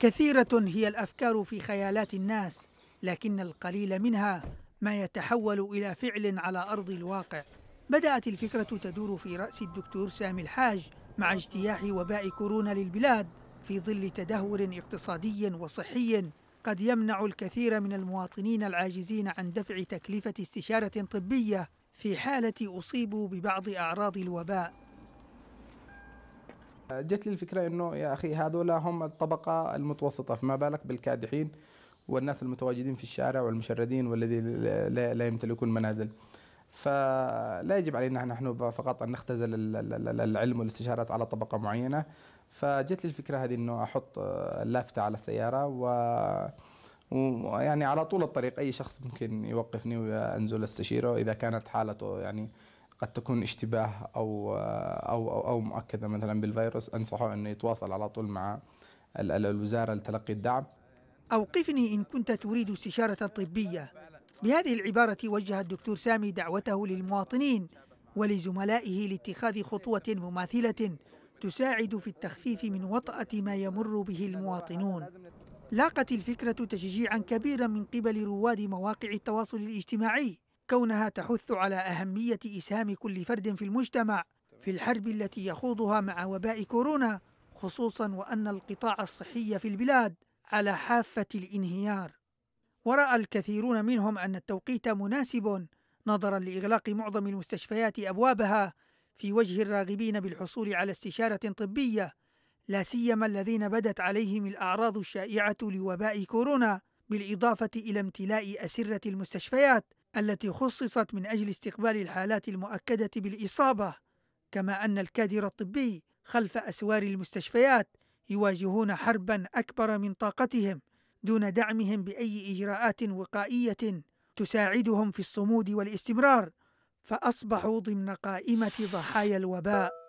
كثيرة هي الأفكار في خيالات الناس لكن القليل منها ما يتحول إلى فعل على أرض الواقع بدأت الفكرة تدور في رأس الدكتور سامي الحاج مع اجتياح وباء كورونا للبلاد في ظل تدهور اقتصادي وصحي قد يمنع الكثير من المواطنين العاجزين عن دفع تكلفة استشارة طبية في حالة أصيبوا ببعض أعراض الوباء جت لي الفكره انه يا اخي هذولا هم الطبقه المتوسطه فما بالك بالكادحين والناس المتواجدين في الشارع والمشردين والذين لا يمتلكون منازل فلا يجب علينا نحن فقط ان نختزل العلم والاستشارات على طبقه معينه فجت لي الفكره هذه انه احط اللافتة على السياره و ويعني على طول الطريق اي شخص ممكن يوقفني وانزل استشيره اذا كانت حالته يعني قد تكون اشتباه أو أو أو, أو مؤكدة مثلا بالفيروس أنصحه أنه يتواصل على طول مع الوزارة لتلقي الدعم أوقفني إن كنت تريد استشارة طبية بهذه العبارة وجه الدكتور سامي دعوته للمواطنين ولزملائه لاتخاذ خطوة مماثلة تساعد في التخفيف من وطأة ما يمر به المواطنون لاقت الفكرة تشجيعا كبيرا من قبل رواد مواقع التواصل الاجتماعي كونها تحث على أهمية إسهام كل فرد في المجتمع في الحرب التي يخوضها مع وباء كورونا خصوصا وأن القطاع الصحي في البلاد على حافة الانهيار ورأى الكثيرون منهم أن التوقيت مناسب نظرا لإغلاق معظم المستشفيات أبوابها في وجه الراغبين بالحصول على استشارة طبية لا سيما الذين بدت عليهم الأعراض الشائعة لوباء كورونا بالإضافة إلى امتلاء أسرة المستشفيات التي خصصت من أجل استقبال الحالات المؤكدة بالإصابة كما أن الكادر الطبي خلف أسوار المستشفيات يواجهون حربا أكبر من طاقتهم دون دعمهم بأي إجراءات وقائية تساعدهم في الصمود والاستمرار فأصبحوا ضمن قائمة ضحايا الوباء